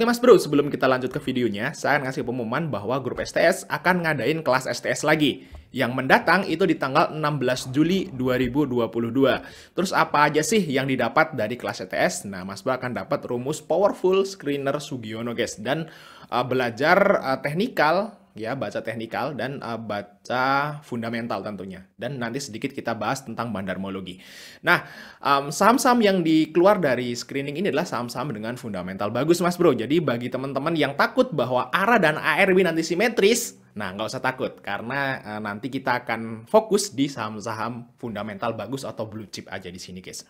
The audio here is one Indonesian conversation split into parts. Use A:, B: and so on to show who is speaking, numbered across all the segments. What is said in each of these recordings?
A: Oke mas bro, sebelum kita lanjut ke videonya, saya akan ngasih pengumuman bahwa grup STS akan ngadain kelas STS lagi. Yang mendatang itu di tanggal 16 Juli 2022. Terus apa aja sih yang didapat dari kelas STS? Nah mas bro akan dapat rumus powerful screener Sugiono guys. Dan uh, belajar uh, teknikal ya, baca teknikal dan uh, baca fundamental tentunya. Dan nanti sedikit kita bahas tentang bandarmologi. Nah, saham saham-saham yang dikeluar dari screening ini adalah saham-saham dengan fundamental bagus, Mas Bro. Jadi bagi teman-teman yang takut bahwa ARA dan ARB nanti simetris, Nah, nggak usah takut, karena uh, nanti kita akan fokus di saham-saham fundamental bagus atau blue chip aja di sini, guys.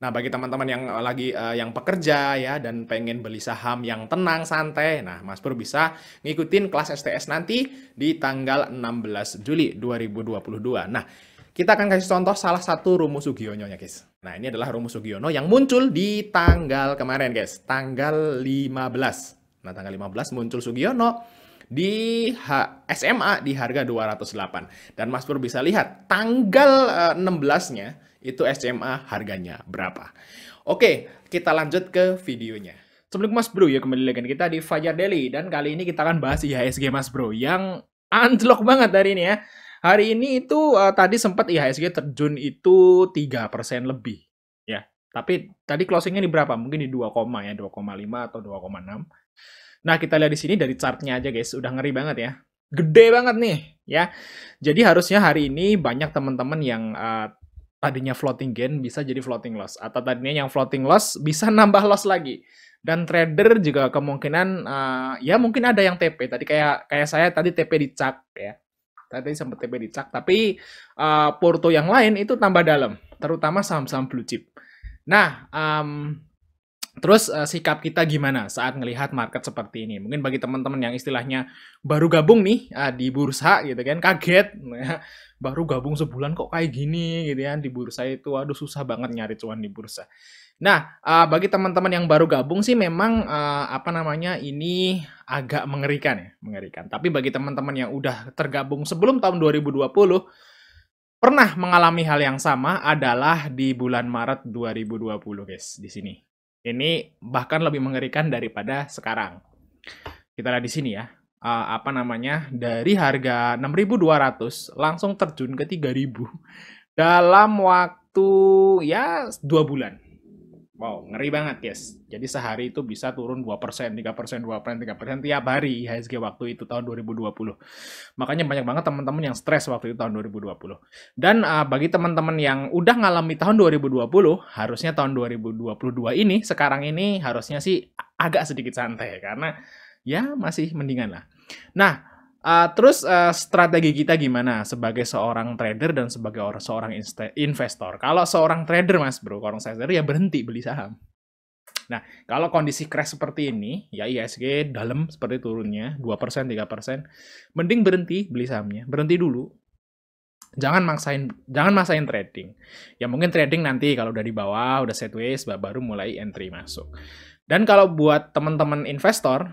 A: Nah, bagi teman-teman yang eh, lagi uh, yang pekerja ya dan pengen beli saham yang tenang santai, nah Mas Pur bisa ngikutin kelas STS nanti di tanggal 16 Juli 2022. Nah, kita akan kasih contoh salah satu rumus Sugiono ya, guys. Nah, ini adalah rumus Sugiono yang muncul di tanggal kemarin, guys. Tanggal 15. Nah, tanggal 15 muncul Sugiono di SMA di harga 208. Dan Mas Pur bisa lihat tanggal uh, eh, 16-nya itu SMA harganya berapa. Oke, kita lanjut ke videonya. Sebelum Mas Bro ya kembali lagi kita di Fajar Daily dan kali ini kita akan bahas IHSG Mas Bro yang anjlok banget hari ini ya. Hari ini itu uh, tadi sempat IHSG terjun itu 3% lebih ya. Tapi tadi closingnya di berapa? Mungkin di 2, ya 2,5 atau 2,6. Nah, kita lihat di sini dari chartnya aja guys, udah ngeri banget ya. Gede banget nih ya. Jadi harusnya hari ini banyak teman-teman yang uh, tadinya floating gain bisa jadi floating loss atau tadinya yang floating loss bisa nambah loss lagi dan trader juga kemungkinan uh, ya mungkin ada yang TP tadi kayak kayak saya tadi TP dicak ya tadi sempat TP dicak tapi uh, porto yang lain itu tambah dalam terutama saham-saham blue chip nah um, Terus uh, sikap kita gimana saat melihat market seperti ini? Mungkin bagi teman-teman yang istilahnya baru gabung nih uh, di bursa gitu kan, kaget, ya. baru gabung sebulan kok kayak gini gitu kan ya. di bursa itu, aduh susah banget nyari cuan di bursa. Nah, uh, bagi teman-teman yang baru gabung sih memang uh, apa namanya ini agak mengerikan ya, mengerikan. Tapi bagi teman-teman yang udah tergabung sebelum tahun 2020 pernah mengalami hal yang sama adalah di bulan Maret 2020 guys di sini ini bahkan lebih mengerikan daripada sekarang. Kita lihat di sini ya. Uh, apa namanya? Dari harga 6.200 langsung terjun ke 3.000 dalam waktu ya dua bulan Wow, ngeri banget, guys. Jadi sehari itu bisa turun 2%, 3%, 2%, 3% tiap hari IHSG waktu itu tahun 2020. Makanya banyak banget teman-teman yang stres waktu itu tahun 2020. Dan uh, bagi teman-teman yang udah ngalami tahun 2020, harusnya tahun 2022 ini, sekarang ini harusnya sih agak sedikit santai. Karena ya masih mendingan lah. Nah, Uh, terus uh, strategi kita gimana sebagai seorang trader dan sebagai orang seorang investor? Kalau seorang trader mas bro, kalau saya trader ya berhenti beli saham. Nah, kalau kondisi crash seperti ini, ya ISG dalam seperti turunnya, 2%, 3%, mending berhenti beli sahamnya, berhenti dulu. Jangan maksain jangan maksain trading. Ya mungkin trading nanti kalau udah di bawah, udah sideways, baru mulai entry masuk. Dan kalau buat teman-teman investor,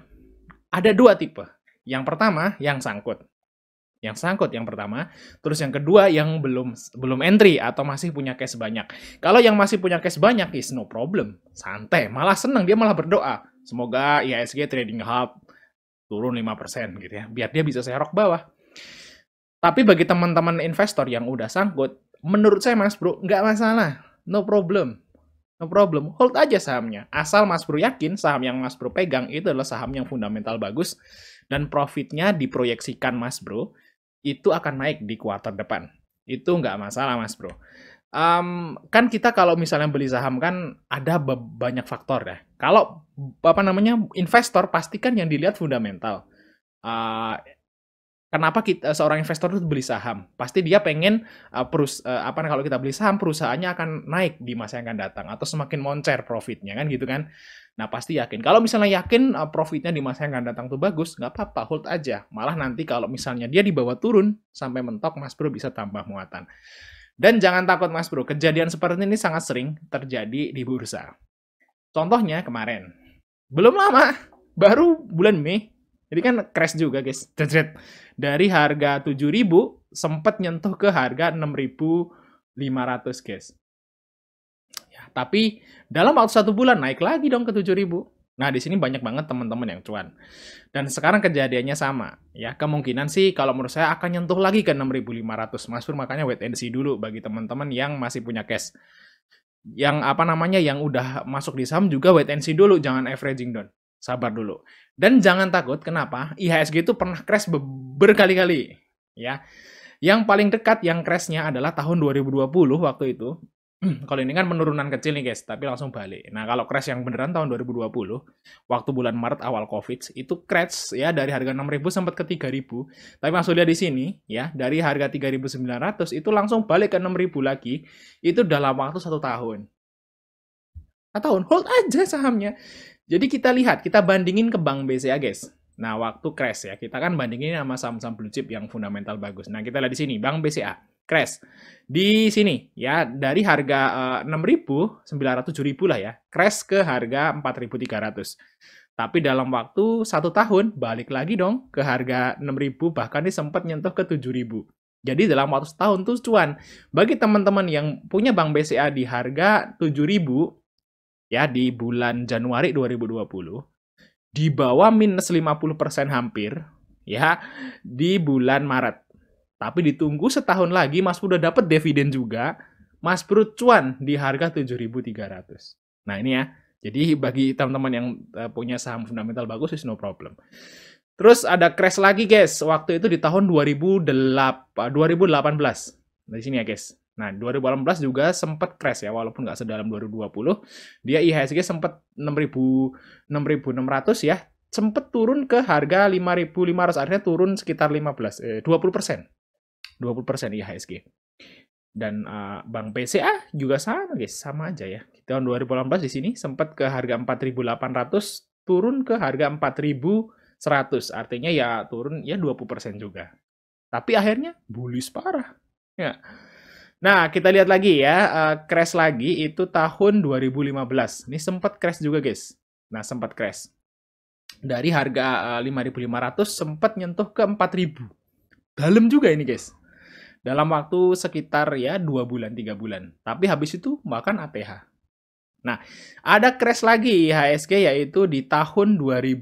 A: ada dua tipe yang pertama, yang sangkut. Yang sangkut yang pertama, terus yang kedua yang belum belum entry atau masih punya cash banyak. Kalau yang masih punya cash banyak is no problem, santai, malah seneng dia malah berdoa. Semoga ISG Trading Hub turun 5% gitu ya, biar dia bisa serok bawah. Tapi bagi teman-teman investor yang udah sangkut, menurut saya Mas Bro, nggak masalah. No problem. No problem. Hold aja sahamnya. Asal Mas Bro yakin saham yang Mas Bro pegang itu adalah saham yang fundamental bagus dan profitnya diproyeksikan Mas Bro itu akan naik di kuartal depan. Itu nggak masalah Mas Bro. Um, kan kita kalau misalnya beli saham kan ada banyak faktor ya. Kalau apa namanya investor pastikan yang dilihat fundamental. Uh, Kenapa kita eh, seorang investor itu beli saham? Pasti dia pengen uh, perus uh, apa kalau kita beli saham perusahaannya akan naik di masa yang akan datang atau semakin moncer profitnya kan gitu kan. Nah, pasti yakin. Kalau misalnya yakin uh, profitnya di masa yang akan datang tuh bagus, nggak apa-apa, hold aja. Malah nanti kalau misalnya dia dibawa turun sampai mentok Mas Bro bisa tambah muatan. Dan jangan takut Mas Bro, kejadian seperti ini sangat sering terjadi di bursa. Contohnya kemarin. Belum lama, baru bulan Mei jadi kan crash juga guys. Jejret. Dari harga 7.000 sempat nyentuh ke harga 6.500 guys. Ya, tapi dalam waktu satu bulan naik lagi dong ke 7.000. Nah, di sini banyak banget teman-teman yang cuan. Dan sekarang kejadiannya sama. Ya, kemungkinan sih kalau menurut saya akan nyentuh lagi ke 6.500. Mas Pur makanya wait and see dulu bagi teman-teman yang masih punya cash. Yang apa namanya yang udah masuk di saham juga wait and see dulu, jangan averaging down sabar dulu. Dan jangan takut, kenapa? IHSG itu pernah crash berkali-kali, ya. Yang paling dekat yang crashnya adalah tahun 2020 waktu itu. kalau ini kan menurunan kecil nih guys, tapi langsung balik. Nah kalau crash yang beneran tahun 2020, waktu bulan Maret awal COVID, itu crash ya dari harga 6.000 sempat ke 3.000. Tapi maksudnya di sini ya, dari harga 3.900 itu langsung balik ke 6.000 lagi, itu dalam waktu satu tahun tahun, hold aja sahamnya. Jadi kita lihat, kita bandingin ke bank BCA guys. Nah, waktu crash ya, kita kan bandingin sama saham-saham blue chip yang fundamental bagus. Nah, kita lihat di sini, bank BCA crash. Di sini ya, dari harga eh, uh, 6.000, lah ya, crash ke harga 4.300. Tapi dalam waktu satu tahun, balik lagi dong ke harga 6.000, bahkan ini sempat nyentuh ke 7.000. Jadi dalam waktu setahun tuh cuan. Bagi teman-teman yang punya bank BCA di harga 7.000, ya di bulan Januari 2020 di bawah minus 50% hampir ya di bulan Maret. Tapi ditunggu setahun lagi Mas Bro udah dapat dividen juga. Mas Bro cuan di harga 7.300. Nah, ini ya. Jadi bagi teman-teman yang eh, punya saham fundamental bagus is no problem. Terus ada crash lagi guys. Waktu itu di tahun 2008 2018. Dari sini ya guys. Nah, 2018 juga sempat crash ya, walaupun nggak sedalam 2020. Dia IHSG sempat 6.600 ya, sempat turun ke harga 5.500, artinya turun sekitar 15, eh, 20 persen. 20 persen IHSG. Dan uh, Bank PCA juga sama guys, sama aja ya. ribu tahun 2018 di sini sempat ke harga 4.800, turun ke harga 4.100. Artinya ya turun ya 20 persen juga. Tapi akhirnya bullish parah. Ya, Nah, kita lihat lagi ya, uh, crash lagi itu tahun 2015. Ini sempat crash juga, guys. Nah, sempat crash. Dari harga uh, eh, 5.500 sempat nyentuh ke 4.000. Dalam juga ini, guys. Dalam waktu sekitar ya 2 bulan, 3 bulan. Tapi habis itu bahkan ATH. Nah, ada crash lagi IHSG yaitu di tahun 2008.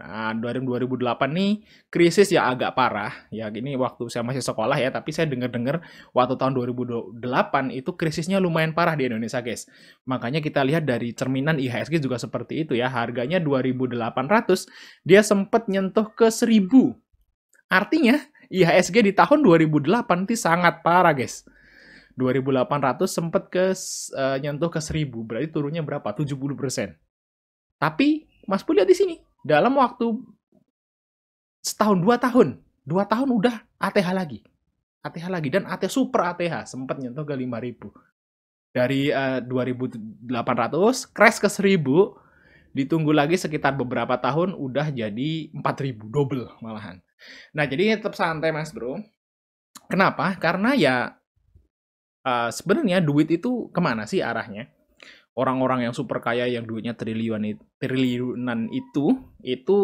A: Nah, 2008 nih krisis ya agak parah. Ya gini waktu saya masih sekolah ya, tapi saya dengar-dengar waktu tahun 2008 itu krisisnya lumayan parah di Indonesia, guys. Makanya kita lihat dari cerminan IHSG juga seperti itu ya. Harganya 2800, dia sempat nyentuh ke 1000. Artinya IHSG di tahun 2008 itu sangat parah, guys 2800 sempat ke uh, nyentuh ke 1000 berarti turunnya berapa 70% tapi Mas Pun lihat di sini dalam waktu setahun dua tahun dua tahun udah ATH lagi ATH lagi dan ATH super ATH sempat nyentuh ke 5000 dari uh, eh, 2800 crash ke 1000 ditunggu lagi sekitar beberapa tahun udah jadi 4000 double malahan. Nah, jadi tetap santai Mas Bro. Kenapa? Karena ya Eh, sebenarnya duit itu kemana sih arahnya? Orang-orang yang super kaya yang duitnya triliunan triliunan itu itu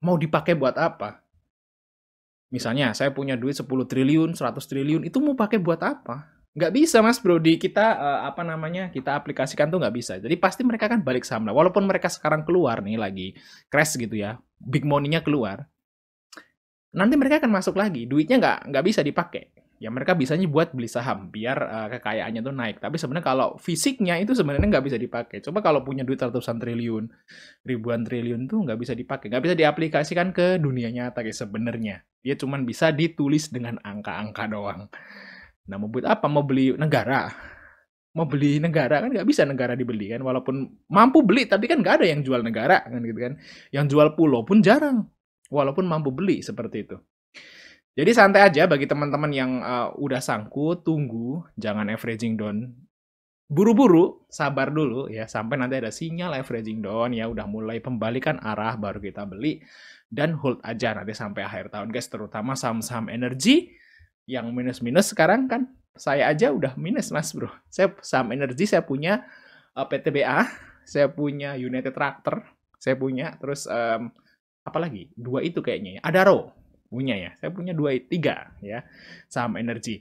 A: mau dipakai buat apa? Misalnya saya punya duit 10 triliun, 100 triliun itu mau pakai buat apa? Nggak bisa mas bro di kita uh, apa namanya kita aplikasikan tuh nggak bisa. Jadi pasti mereka kan balik saham lah. Walaupun mereka sekarang keluar nih lagi crash gitu ya, big money-nya keluar. Nanti mereka akan masuk lagi, duitnya nggak nggak bisa dipakai ya mereka bisanya buat beli saham biar uh, kekayaannya tuh naik. Tapi sebenarnya kalau fisiknya itu sebenarnya nggak bisa dipakai. Coba kalau punya duit ratusan triliun, ribuan triliun tuh nggak bisa dipakai, nggak bisa diaplikasikan ke dunia nyata kayak sebenarnya. Dia cuma bisa ditulis dengan angka-angka doang. Nah mau buat apa? Mau beli negara? Mau beli negara kan nggak bisa negara dibeli kan, walaupun mampu beli tapi kan nggak ada yang jual negara kan gitu kan. Yang jual pulau pun jarang, walaupun mampu beli seperti itu. Jadi santai aja bagi teman-teman yang uh, udah sangku, tunggu, jangan averaging down. Buru-buru, sabar dulu ya sampai nanti ada sinyal averaging down ya udah mulai pembalikan arah baru kita beli dan hold aja nanti sampai akhir tahun guys terutama saham-saham energi yang minus-minus sekarang kan saya aja udah minus Mas Bro. Saya saham energi saya punya uh, eh, PTBA, saya punya United Tractor, saya punya terus um, apalagi dua itu kayaknya ya. Adaro punya ya. Saya punya dua, tiga ya saham energi.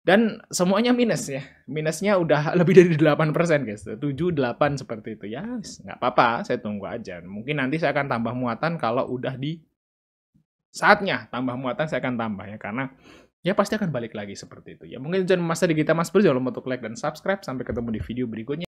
A: Dan semuanya minus ya. Minusnya udah lebih dari 8 persen guys. tujuh delapan seperti itu. Ya nggak apa-apa, saya tunggu aja. Mungkin nanti saya akan tambah muatan kalau udah di saatnya tambah muatan saya akan tambah ya. Karena ya pasti akan balik lagi seperti itu ya. Mungkin jangan masa di kita Mas Bro. Jangan lupa untuk like dan subscribe. Sampai ketemu di video berikutnya.